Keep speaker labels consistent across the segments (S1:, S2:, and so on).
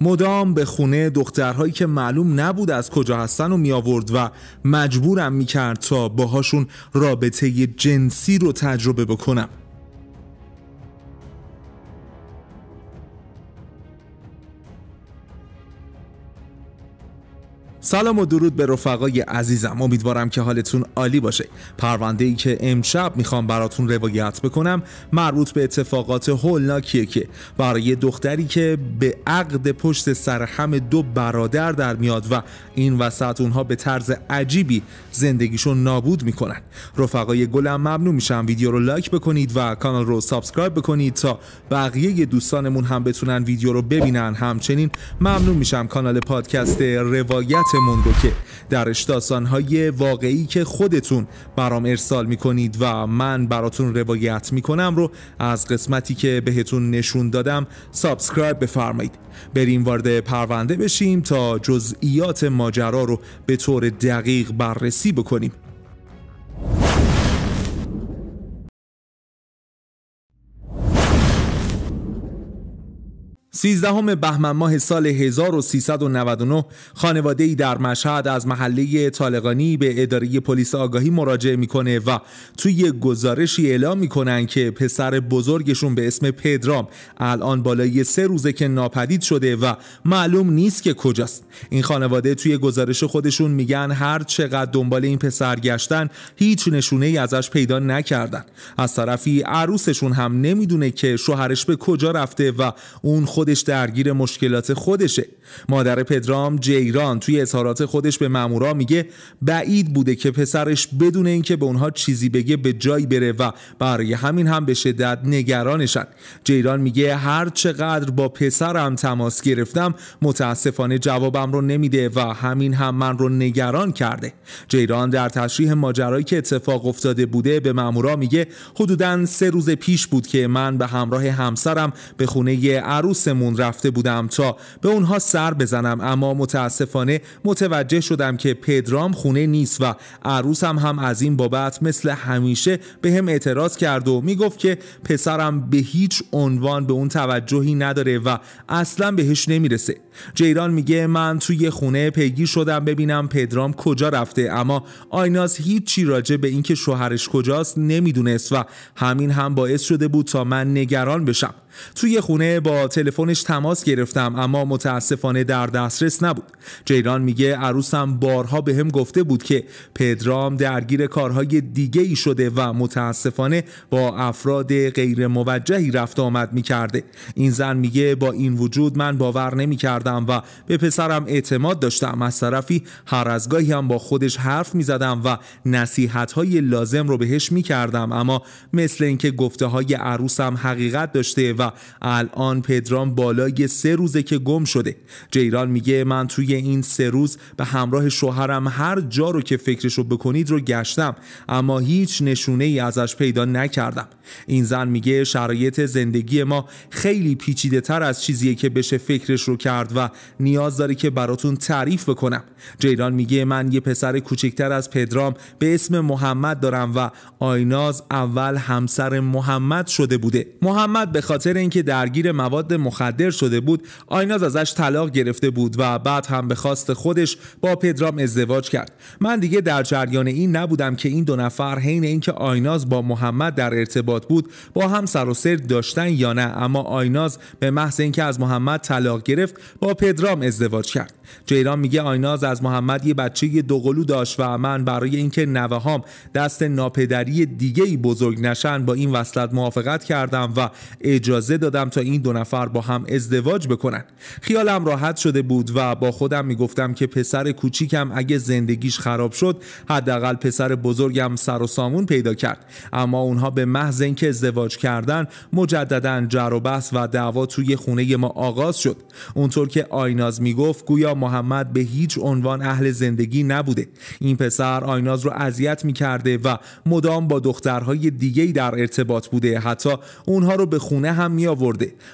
S1: مدام به خونه دخترهایی که معلوم نبود از کجا هستن و می آورد و مجبورم می کرد تا باهاشون رابطه جنسی رو تجربه بکنم سلام و درود به رفقای عزیزم امیدوارم که حالتون عالی باشه پرونده ای که امشب میخوام براتون روایت بکنم مربوط به اتفاقات هولناکیه که برای دختری که به عقد پشت سر هم دو برادر در میاد و این وسط اونها به طرز عجیبی زندگیشون نابود میکنن رفقای گلم ممنون میشم ویدیو رو لایک بکنید و کانال رو سابسکرایب بکنید تا بقیه دوستانمون هم بتونن ویدیو رو ببینن همچنین ممنون میشم کانال پادکست روایت که درش های واقعی که خودتون برام ارسال میکنید و من براتون روایت میکنم رو از قسمتی که بهتون نشون دادم سابسکرایب بفرمایید بریم وارد پرونده بشیم تا جزئیات ماجرا رو به طور دقیق بررسی بکنیم سیزدهم بهمن ماه سال 1399 خانواده ای در مشهد از محله طالقانی به اداره پلیس آگاهی مراجعه میکنه و توی گزارشی اعلام میکنن که پسر بزرگشون به اسم پدرام الان بالای سه روزه که ناپدید شده و معلوم نیست که کجاست این خانواده توی گزارش خودشون میگن هر چقدر دنبال این پسر گشتن هیچ نشونه ای ازش پیدا نکردن از طرفی عروسشون هم نمیدونه که شوهرش به کجا رفته و اون خود خودش درگیر مشکلات خودشه مادر پدرام جیران توی اظهارات خودش به مامورا میگه بعید بوده که پسرش بدون اینکه به اونها چیزی بگه به جایی بره و برای همین هم به شدت نگرانشن جیران میگه هر چقدر با پسرم تماس گرفتم متاسفانه جوابم رو نمیده و همین هم من رو نگران کرده جیران در تشریح ماجرایی که اتفاق افتاده بوده به مامورا میگه حدودا سه روز پیش بود که من به همراه همسرم به خونه عروس خودمون رفته بودم تا به اونها سر بزنم اما متاسفانه متوجه شدم که پدرام خونه نیست و عروسم هم از این بابت مثل همیشه به هم اعتراض کرد و میگفت که پسرم به هیچ عنوان به اون توجهی نداره و اصلا بهش نمیرسه جیران میگه من توی خونه پیگیر شدم ببینم پدرام کجا رفته اما آیناز هیچی راجع به اینکه شوهرش کجاست نمیدونست و همین هم باعث شده بود تا من نگران بشم توی خونه با تلفنش تماس گرفتم اما متاسفانه در دسترس نبود جیران میگه عروسم بارها به هم گفته بود که پدرام درگیر کارهای دیگه ای شده و متاسفانه با افراد غیر موجهی رفت آمد میکرده این زن میگه با این وجود من باور نمیکردم و به پسرم اعتماد داشتم از طرفی هر از گاهی هم با خودش حرف زدم و نصیحت های لازم رو بهش میکردم اما مثل اینکه گفته های عروسم حقیقت داشته و الان پدرام بالای سه روزه که گم شده جیران میگه من توی این سه روز به همراه شوهرم هر جا رو که فکرشو بکنید رو گشتم اما هیچ نشونه ای ازش پیدا نکردم این زن میگه شرایط زندگی ما خیلی پیچیده تر از چیزیه که بشه فکرش رو کرد و نیاز داره که براتون تعریف بکنم جیران میگه من یه پسر کوچکتر از پدرام به اسم محمد دارم و آیناز اول همسر محمد شده بوده محمد به خاطر اینکه درگیر مواد مخدر شده بود آیناز ازش طلاق گرفته بود و بعد هم به خواست خودش با پدرام ازدواج کرد من دیگه در جریان این نبودم که این دو نفر حین اینکه آیناز با محمد در ارتباط ارتباط بود با هم سر و سر داشتن یا نه اما آیناز به محض اینکه از محمد طلاق گرفت با پدرام ازدواج کرد جیران میگه آیناز از محمد یه بچه دوقلو داشت و من برای اینکه نوهام دست ناپدری دیگه ای بزرگ نشن با این وصلت موافقت کردم و اجازه دادم تا این دو نفر با هم ازدواج بکنن خیالم راحت شده بود و با خودم میگفتم که پسر کوچیکم اگه زندگیش خراب شد حداقل پسر بزرگم سر و سامون پیدا کرد اما اونها به محض اینکه ازدواج کردن مجددا جر و بحث و دعوا توی خونه ما آغاز شد اونطور که آیناز میگفت گویا محمد به هیچ عنوان اهل زندگی نبوده این پسر آیناز رو اذیت میکرده و مدام با دخترهای دیگه در ارتباط بوده حتی اونها رو به خونه هم می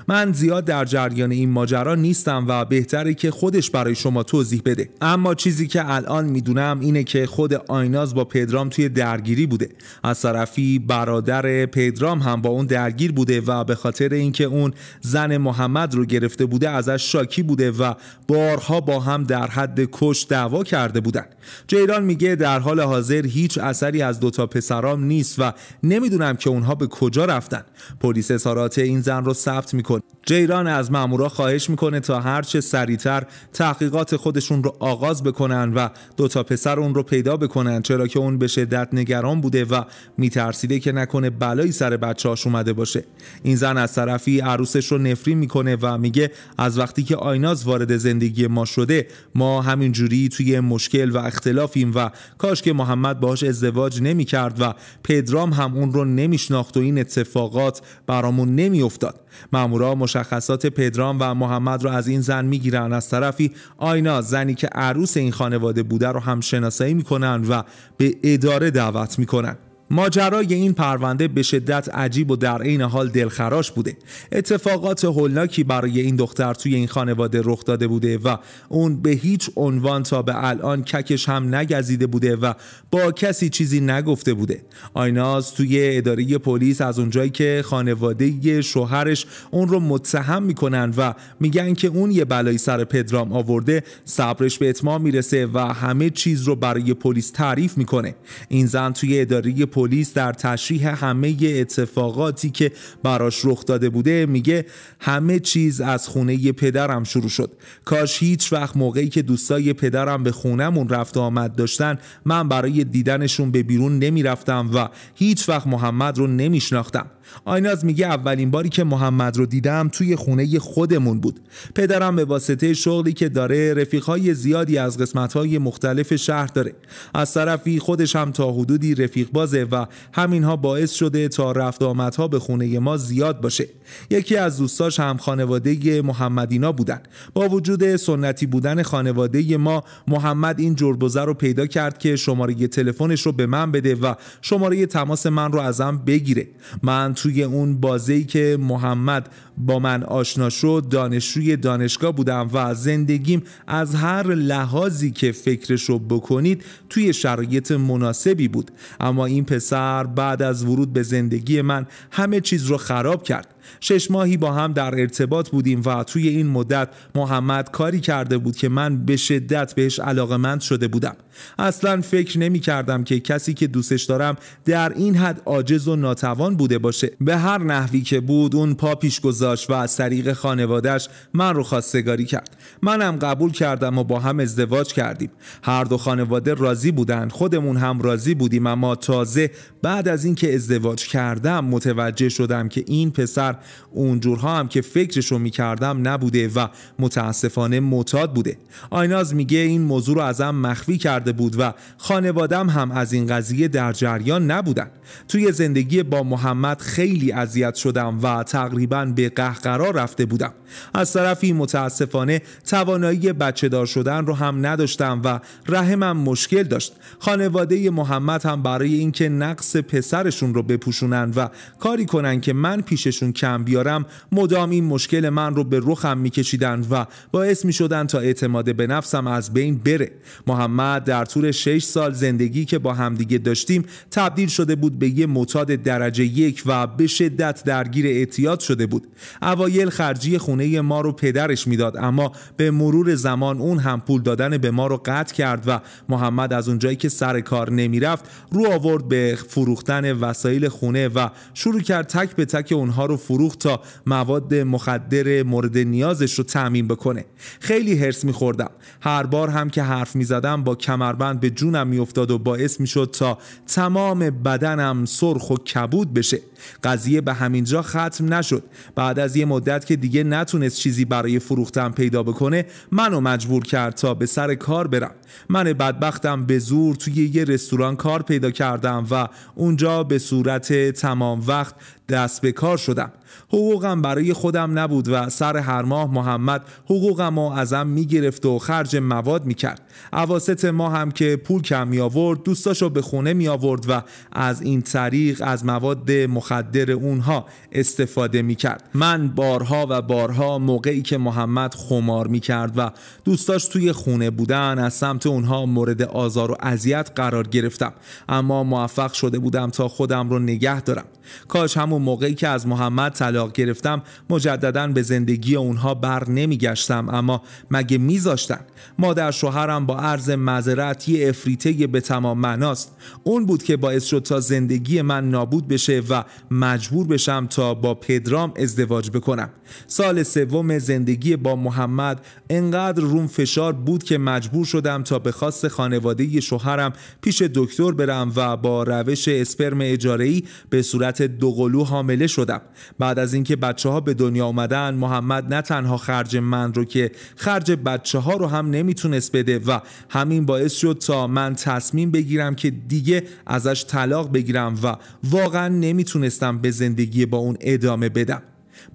S1: من زیاد در جریان این ماجرا نیستم و بهتره که خودش برای شما توضیح بده اما چیزی که الان میدونم اینه که خود آیناز با پدرام توی درگیری بوده از طرفی برادر درام هم با اون درگیر بوده و به خاطر اینکه اون زن محمد رو گرفته بوده ازش شاکی بوده و بارها با هم در حد کش دعوا کرده بودن جیران میگه در حال حاضر هیچ اثری از دوتا پسرام نیست و نمیدونم که اونها به کجا رفتن پلیس اظهارات این زن رو ثبت میکنه جیران از مامورا خواهش میکنه تا هرچه سریعتر تحقیقات خودشون رو آغاز بکنن و دوتا پسر اون رو پیدا بکنن چرا که اون به شدت نگران بوده و میترسیده که نکنه بلا بلایی سر بچه اومده باشه این زن از طرفی عروسش رو نفرین میکنه و میگه از وقتی که آیناز وارد زندگی ما شده ما همینجوری توی مشکل و اختلافیم و کاش که محمد باهاش ازدواج نمیکرد و پدرام هم اون رو نمیشناخت و این اتفاقات برامون نمیافتاد مامورا مشخصات پدرام و محمد رو از این زن میگیرن از طرفی آیناز زنی که عروس این خانواده بوده رو هم شناسایی میکنن و به اداره دعوت میکنن ماجرای این پرونده به شدت عجیب و در عین حال دلخراش بوده اتفاقات هولناکی برای این دختر توی این خانواده رخ داده بوده و اون به هیچ عنوان تا به الان ککش هم نگزیده بوده و با کسی چیزی نگفته بوده آیناز توی اداره پلیس از اونجایی که خانواده شوهرش اون رو متهم میکنن و میگن که اون یه بلایی سر پدرام آورده صبرش به اتمام میرسه و همه چیز رو برای پلیس تعریف میکنه این زن توی اداره پلیس در تشریح همه اتفاقاتی که براش رخ داده بوده میگه همه چیز از خونه پدرم شروع شد کاش هیچ وقت موقعی که دوستای پدرم به خونمون رفت آمد داشتن من برای دیدنشون به بیرون نمیرفتم و هیچ وقت محمد رو نمیشناختم آیناز میگه اولین باری که محمد رو دیدم توی خونه خودمون بود پدرم به واسطه شغلی که داره رفیقهای زیادی از قسمتهای مختلف شهر داره از طرفی خودش هم تا حدودی رفیق بازه و همینها باعث شده تا رفت آمدها به خونه ما زیاد باشه یکی از دوستاش هم خانواده محمدینا بودن با وجود سنتی بودن خانواده ما محمد این جربزه رو پیدا کرد که شماره تلفنش رو به من بده و شماره تماس من رو ازم بگیره من توی اون ای که محمد با من آشنا شد دانشجوی دانشگاه بودم و زندگیم از هر لحاظی که فکرش رو بکنید توی شرایط مناسبی بود اما این پسر بعد از ورود به زندگی من همه چیز رو خراب کرد شش ماهی با هم در ارتباط بودیم و توی این مدت محمد کاری کرده بود که من به شدت بهش علاقمند شده بودم اصلا فکر نمی کردم که کسی که دوستش دارم در این حد عاجز و ناتوان بوده باشه به هر نحوی که بود اون پا پیش گذاشت و از طریق خانوادهش من رو خواستگاری کرد منم قبول کردم و با هم ازدواج کردیم هر دو خانواده راضی بودن خودمون هم راضی بودیم اما تازه بعد از اینکه ازدواج کردم متوجه شدم که این پسر بیشتر اونجورها هم که فکرشو میکردم نبوده و متاسفانه معتاد بوده آیناز میگه این موضوع رو ازم مخفی کرده بود و خانوادم هم از این قضیه در جریان نبودن توی زندگی با محمد خیلی اذیت شدم و تقریبا به قهقرا رفته بودم از طرفی متاسفانه توانایی بچه دار شدن رو هم نداشتم و رحمم مشکل داشت خانواده محمد هم برای اینکه نقص پسرشون رو بپوشونن و کاری کنن که من پیششون کم بیارم مدام این مشکل من رو به رخم میکشیدن و باعث شدن تا اعتماد به نفسم از بین بره محمد در طول 6 سال زندگی که با همدیگه داشتیم تبدیل شده بود به یه متاد درجه یک و به شدت درگیر اعتیاد شده بود اوایل خرجی خونه ما رو پدرش میداد اما به مرور زمان اون هم پول دادن به ما رو قطع کرد و محمد از اونجایی که سر کار نمیرفت رو آورد به فروختن وسایل خونه و شروع کرد تک به تک اونها رو فروخت تا مواد مخدر مورد نیازش رو تعمین بکنه خیلی هرس میخوردم هر بار هم که حرف میزدم با کمربند به جونم میافتاد و باعث میشد تا تمام بدنم سرخ و کبود بشه قضیه به همینجا ختم نشد بعد از یه مدت که دیگه نتونست چیزی برای فروختن پیدا بکنه منو مجبور کرد تا به سر کار برم من بدبختم به زور توی یه رستوران کار پیدا کردم و اونجا به صورت تمام وقت دست به کار شدم حقوقم برای خودم نبود و سر هر ماه محمد حقوقم رو ازم میگرفت و خرج مواد میکرد عواست ما هم که پول کم می آورد دوستاشو به خونه می آورد و از این طریق از مواد مخدر اونها استفاده میکرد من بارها و بارها موقعی که محمد خمار میکرد و دوستاش توی خونه بودن از سمت اونها مورد آزار و اذیت قرار گرفتم اما موفق شده بودم تا خودم رو نگه دارم کاش همون موقعی که از محمد طلاق گرفتم مجددا به زندگی اونها بر نمیگشتم اما مگه میذاشتن مادر شوهرم با عرض معذرت یه افریته به تمام معناست اون بود که باعث شد تا زندگی من نابود بشه و مجبور بشم تا با پدرام ازدواج بکنم سال سوم زندگی با محمد انقدر روم فشار بود که مجبور شدم تا به خواست خانواده شوهرم پیش دکتر برم و با روش اسپرم اجاره به صورت دوقلو حامله شدم بعد بعد از اینکه بچه ها به دنیا آمدن محمد نه تنها خرج من رو که خرج بچه ها رو هم نمیتونست بده و همین باعث شد تا من تصمیم بگیرم که دیگه ازش طلاق بگیرم و واقعا نمیتونستم به زندگی با اون ادامه بدم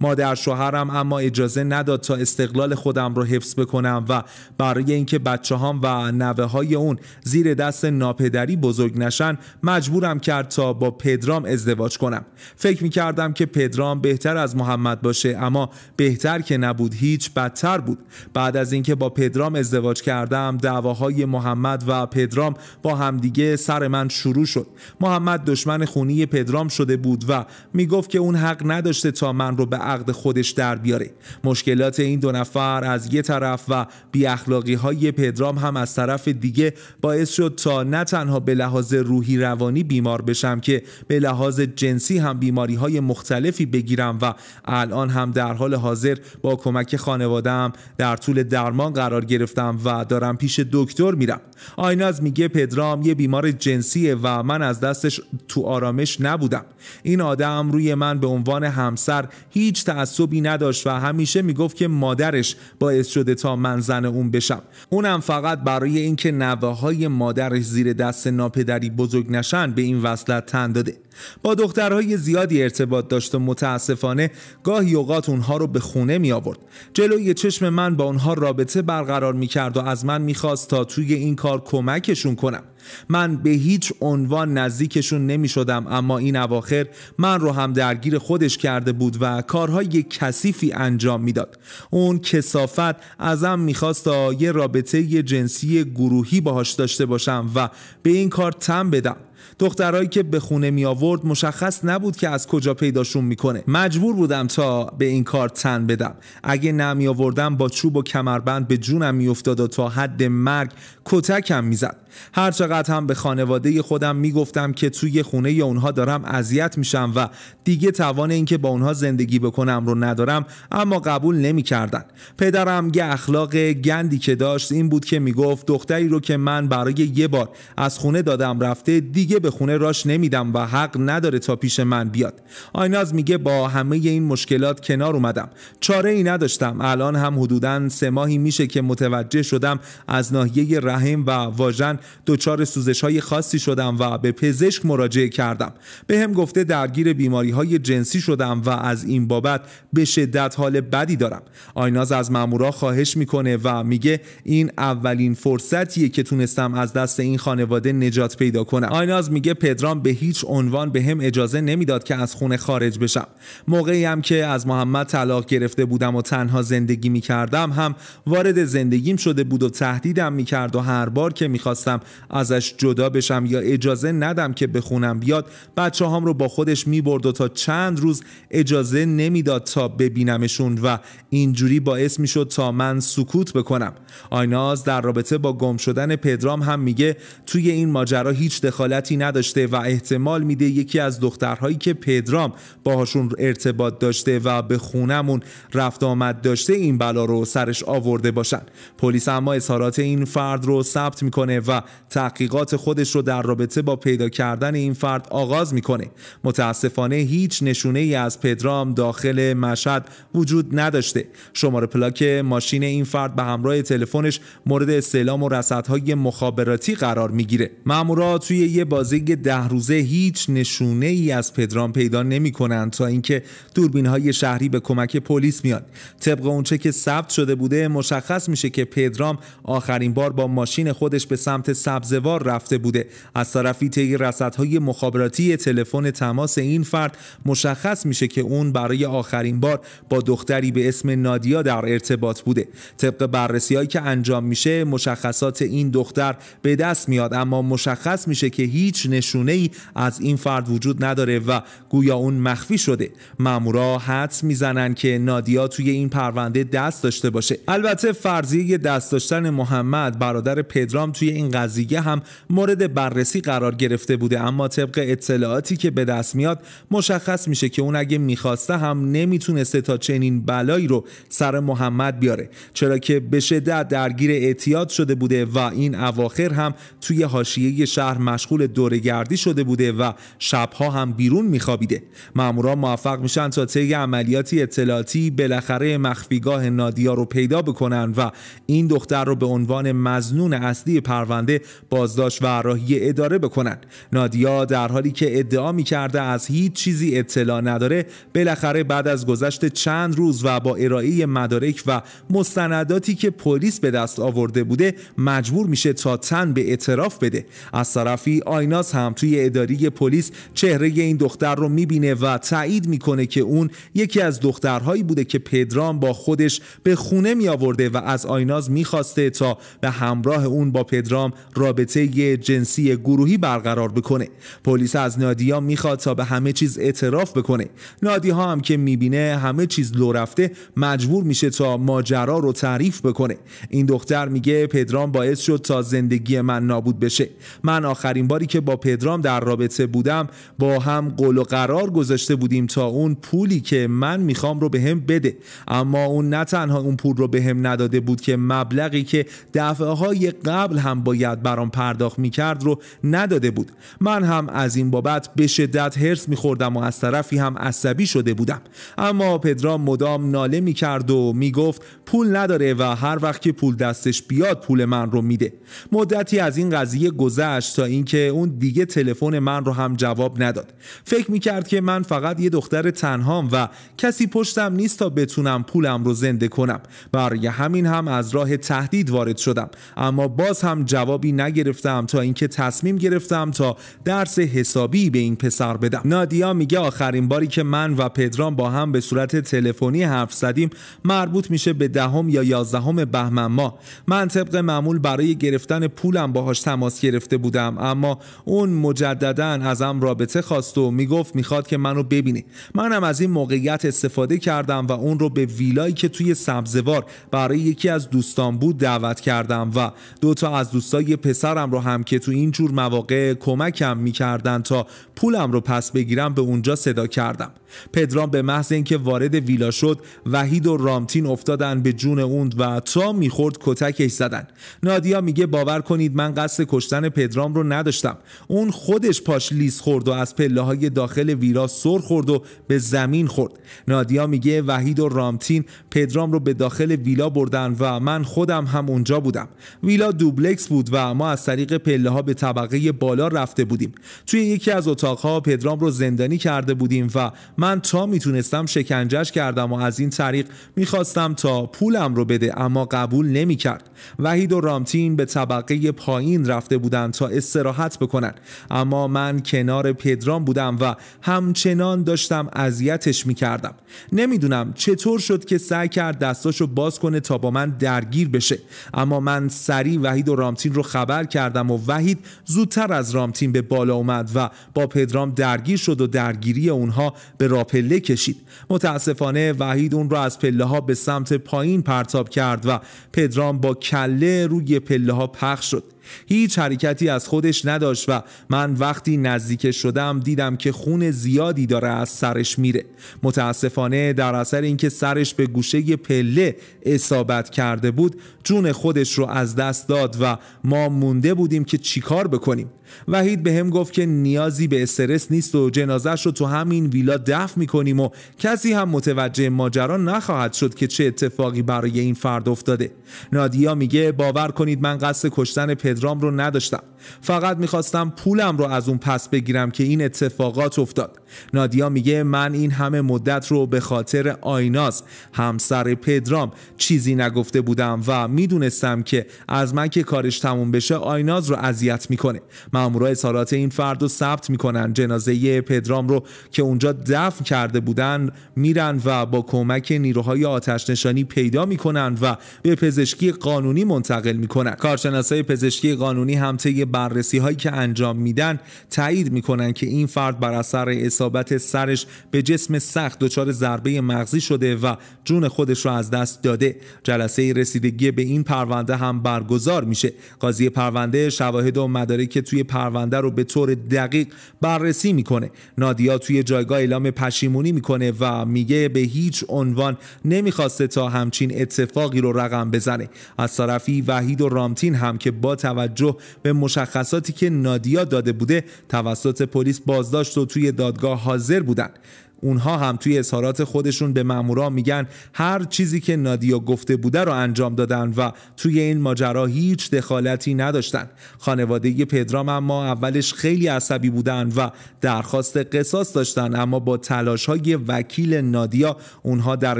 S1: مادر شوهرم اما اجازه نداد تا استقلال خودم رو حفظ بکنم و برای اینکه بچه هام و نوه های اون زیر دست ناپدری بزرگ نشن مجبورم کرد تا با پدرام ازدواج کنم فکر می کردم که پدرام بهتر از محمد باشه اما بهتر که نبود هیچ بدتر بود بعد از اینکه با پدرام ازدواج کردم دعواهای محمد و پدرام با همدیگه سر من شروع شد محمد دشمن خونی پدرام شده بود و میگفت که اون حق نداشته تا من رو به عقد خودش در بیاره مشکلات این دو نفر از یه طرف و بی اخلاقی های پدرام هم از طرف دیگه باعث شد تا نه تنها به لحاظ روحی روانی بیمار بشم که به لحاظ جنسی هم بیماری های مختلفی بگیرم و الان هم در حال حاضر با کمک خانوادم در طول درمان قرار گرفتم و دارم پیش دکتر میرم آیناز میگه پدرام یه بیمار جنسیه و من از دستش تو آرامش نبودم این آدم روی من به عنوان همسر هیچ هیچ تعصبی نداشت و همیشه میگفت که مادرش باعث شده تا من زن اون بشم اونم فقط برای اینکه نوه های مادرش زیر دست ناپدری بزرگ نشن به این وصلت تن داده با دخترهای زیادی ارتباط داشت و متاسفانه گاهی اوقات اونها رو به خونه می آورد جلوی چشم من با اونها رابطه برقرار میکرد و از من میخواست تا توی این کار کمکشون کنم من به هیچ عنوان نزدیکشون نمی شدم اما این اواخر من رو هم درگیر خودش کرده بود و کارهای کثیفی انجام میداد. اون کسافت ازم میخواست تا یه رابطه جنسی گروهی باهاش داشته باشم و به این کار تن بدم دخترایی که به خونه می آورد مشخص نبود که از کجا پیداشون میکنه مجبور بودم تا به این کار تن بدم اگه نمی آوردم با چوب و کمربند به جونم میافتاد و تا حد مرگ کتکم میزد هرچقدر هم به خانواده خودم میگفتم که توی خونه اونها دارم اذیت میشم و دیگه توان اینکه با اونها زندگی بکنم رو ندارم اما قبول نمیکردن پدرم یه اخلاق گندی که داشت این بود که میگفت دختری رو که من برای یه بار از خونه دادم رفته دیگه به خونه راش نمیدم و حق نداره تا پیش من بیاد آیناز میگه با همه این مشکلات کنار اومدم چاره ای نداشتم الان هم حدودا سه ماهی میشه که متوجه شدم از ناحیه رحم و واژن دچار سوزش های خاصی شدم و به پزشک مراجعه کردم به هم گفته درگیر بیماری های جنسی شدم و از این بابت به شدت حال بدی دارم آیناز از مامورا خواهش میکنه و میگه این اولین فرصتیه که تونستم از دست این خانواده نجات پیدا کنم آیناز میگه پدرام به هیچ عنوان به هم اجازه نمیداد که از خونه خارج بشم موقعی هم که از محمد طلاق گرفته بودم و تنها زندگی میکردم هم وارد زندگیم شده بود و تهدیدم میکرد و هر بار که میخواستم ازش جدا بشم یا اجازه ندم که به خونم بیاد بچه هام رو با خودش میبرد و تا چند روز اجازه نمیداد تا ببینمشون و اینجوری باعث میشد تا من سکوت بکنم آیناز در رابطه با گم شدن پدرام هم میگه توی این ماجرا هیچ دخالتی نداشته و احتمال میده یکی از دخترهایی که پدرام باهاشون ارتباط داشته و به خونمون رفت آمد داشته این بلا رو سرش آورده باشن پلیس اما اظهارات این فرد رو ثبت میکنه و تحقیقات خودش رو در رابطه با پیدا کردن این فرد آغاز میکنه متاسفانه هیچ نشونه ای از پدرام داخل مشهد وجود نداشته شماره پلاک ماشین این فرد به همراه تلفنش مورد استعلام و رصدهای مخابراتی قرار میگیره مامورا توی یه بازی ده روزه هیچ نشونه ای از پدرام پیدا نمیکنن تا اینکه دوربین های شهری به کمک پلیس میاد طبق اونچه که ثبت شده بوده مشخص میشه که پدرام آخرین بار با ماشین خودش به سمت سبزوار رفته بوده از طرفی طی رصدهای مخابراتی تلفن تماس این فرد مشخص میشه که اون برای آخرین بار با دختری به اسم نادیا در ارتباط بوده طبق هایی که انجام میشه مشخصات این دختر به دست میاد اما مشخص میشه که هیچ نشونه ای از این فرد وجود نداره و گویا اون مخفی شده مامورا حدس میزنن که نادیا توی این پرونده دست داشته باشه البته فرضیه دست داشتن محمد برادر پدرام توی این قضیه هم مورد بررسی قرار گرفته بوده اما طبق اطلاعاتی که به دست میاد مشخص میشه که اون اگه میخواسته هم نمیتونسته تا چنین بلایی رو سر محمد بیاره چرا که به شدت درگیر اعتیاد شده بوده و این اواخر هم توی حاشیه شهر مشغول دورگردی شده بوده و شبها هم بیرون میخوابیده مامورا موفق میشن تا طی عملیاتی اطلاعاتی بالاخره مخفیگاه نادیا رو پیدا بکنن و این دختر رو به عنوان مزنون اصلی پرونده بازداش بازداشت و راهی اداره بکنند نادیا در حالی که ادعا می کرده از هیچ چیزی اطلاع نداره بالاخره بعد از گذشت چند روز و با ارائه مدارک و مستنداتی که پلیس به دست آورده بوده مجبور میشه تا تن به اعتراف بده از طرفی آیناس هم توی اداری پلیس چهره این دختر رو میبینه و تایید میکنه که اون یکی از دخترهایی بوده که پدرام با خودش به خونه می آورده و از آیناز میخواسته تا به همراه اون با پدرام رابطه جنسی گروهی برقرار بکنه پلیس از نادیا میخواد تا به همه چیز اعتراف بکنه نادیا هم که میبینه همه چیز لو رفته مجبور میشه تا ماجرا رو تعریف بکنه این دختر میگه پدرام باعث شد تا زندگی من نابود بشه من آخرین باری که با پدرام در رابطه بودم با هم قول و قرار گذاشته بودیم تا اون پولی که من میخوام رو به هم بده اما اون نه تنها اون پول رو بهم به نداده بود که مبلغی که دفعه های قبل هم باید باید برام پرداخت میکرد رو نداده بود من هم از این بابت به شدت هرس میخوردم و از طرفی هم عصبی شده بودم اما پدرام مدام ناله میکرد و میگفت پول نداره و هر وقت که پول دستش بیاد پول من رو میده مدتی از این قضیه گذشت تا اینکه اون دیگه تلفن من رو هم جواب نداد فکر میکرد که من فقط یه دختر تنهام و کسی پشتم نیست تا بتونم پولم رو زنده کنم برای همین هم از راه تهدید وارد شدم اما باز هم جواب جوابی نگرفتم تا اینکه تصمیم گرفتم تا درس حسابی به این پسر بدم نادیا میگه آخرین باری که من و پدرام با هم به صورت تلفنی حرف زدیم مربوط میشه به دهم یا یازدهم بهمن ماه من طبق معمول برای گرفتن پولم باهاش تماس گرفته بودم اما اون مجددا ازم رابطه خواست و میگفت میخواد که منو ببینه منم از این موقعیت استفاده کردم و اون رو به ویلایی که توی سبزوار برای یکی از دوستان بود دعوت کردم و دو تا از دوستان دوستای پسرم رو هم که تو این جور مواقع کمکم میکردن تا پولم رو پس بگیرم به اونجا صدا کردم پدرام به محض اینکه وارد ویلا شد وحید و رامتین افتادن به جون اوند و تا میخورد کتکش زدن نادیا میگه باور کنید من قصد کشتن پدرام رو نداشتم اون خودش پاش لیز خورد و از پله های داخل ویلا سر خورد و به زمین خورد نادیا میگه وحید و رامتین پدرام رو به داخل ویلا بردن و من خودم هم اونجا بودم ویلا دوبلکس بود و ما از طریق پله ها به طبقه بالا رفته بودیم توی یکی از اتاقها پدرام رو زندانی کرده بودیم و من تا میتونستم شکنجش کردم و از این طریق میخواستم تا پولم رو بده اما قبول نمیکرد وحید و رامتین به طبقه پایین رفته بودند تا استراحت بکنن اما من کنار پدرام بودم و همچنان داشتم اذیتش میکردم نمیدونم چطور شد که سعی کرد دستاشو باز کنه تا با من درگیر بشه اما من سریع وحید و رامتین رو خبر کردم و وحید زودتر از رامتین به بالا اومد و با پدرام درگیر شد و درگیری اونها به پله کشید متاسفانه وحید اون را از پله ها به سمت پایین پرتاب کرد و پدرام با کله روی پله ها پخش شد هیچ حرکتی از خودش نداشت و من وقتی نزدیک شدم دیدم که خون زیادی داره از سرش میره متاسفانه در اثر اینکه سرش به گوشه پله اصابت کرده بود جون خودش رو از دست داد و ما مونده بودیم که چیکار بکنیم وحید به هم گفت که نیازی به استرس نیست و جنازش رو تو همین ویلا دفن میکنیم و کسی هم متوجه ماجرا نخواهد شد که چه اتفاقی برای این فرد افتاده نادیا میگه باور کنید من قصد کشتن پدرام رو نداشتم فقط میخواستم پولم رو از اون پس بگیرم که این اتفاقات افتاد نادیا میگه من این همه مدت رو به خاطر آیناس همسر پدرام چیزی نگفته بودم و میدونستم که از من که کارش تموم بشه آیناز رو اذیت میکنه مامورا اظهارات این فرد رو ثبت میکنن جنازه پدرام رو که اونجا دفن کرده بودن میرن و با کمک نیروهای آتش نشانی پیدا میکنن و به پزشکی قانونی منتقل میکنن کارشناسای پزشکی قانونی هم طی بررسی هایی که انجام میدن تایید میکنن که این فرد بر اثر اصابت سرش به جسم سخت دچار ضربه مغزی شده و جون خودش را از دست داده جلسه رسیدگی به این پرونده هم برگزار میشه قاضی پرونده شواهد و مدارک توی پرونده رو به طور دقیق بررسی میکنه نادیا توی جایگاه اعلام پشیمونی میکنه و میگه به هیچ عنوان نمیخواسته تا همچین اتفاقی رو رقم بزنه از طرفی وحید و رامتین هم که با توجه به مشخصاتی که نادیا داده بوده توسط پلیس بازداشت و توی دادگاه حاضر بودند اونها هم توی اظهارات خودشون به مامورا میگن هر چیزی که نادیا گفته بوده رو انجام دادن و توی این ماجرا هیچ دخالتی نداشتن خانواده پدرام اما اولش خیلی عصبی بودن و درخواست قصاص داشتن اما با تلاش های وکیل نادیا اونها در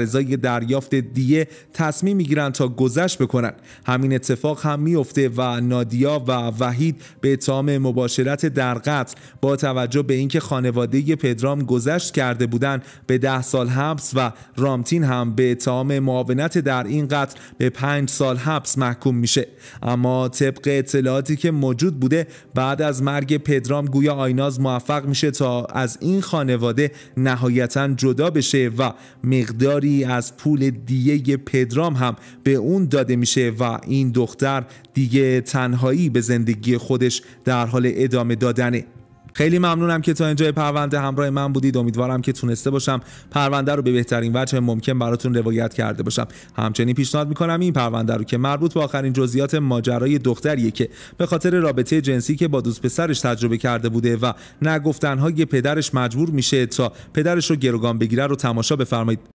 S1: ازای دریافت دیه تصمیم میگیرن تا گذشت بکنن همین اتفاق هم میفته و نادیا و وحید به اتهام مباشرت در قتل با توجه به اینکه خانواده پدرام گذشت کرده بودن به ده سال حبس و رامتین هم به اتهام معاونت در این قتل به پنج سال حبس محکوم میشه اما طبق اطلاعاتی که موجود بوده بعد از مرگ پدرام گویا آیناز موفق میشه تا از این خانواده نهایتا جدا بشه و مقداری از پول دیه پدرام هم به اون داده میشه و این دختر دیگه تنهایی به زندگی خودش در حال ادامه دادنه خیلی ممنونم که تا اینجای پرونده همراه من بودید امیدوارم که تونسته باشم پرونده رو به بهترین وجه ممکن براتون روایت کرده باشم همچنین پیشنهاد میکنم این پرونده رو که مربوط به آخرین جزئیات ماجرای دختریه که به خاطر رابطه جنسی که با دوست پسرش تجربه کرده بوده و نگفتنهای پدرش مجبور میشه تا پدرش رو گروگان بگیره رو تماشا بفرمایید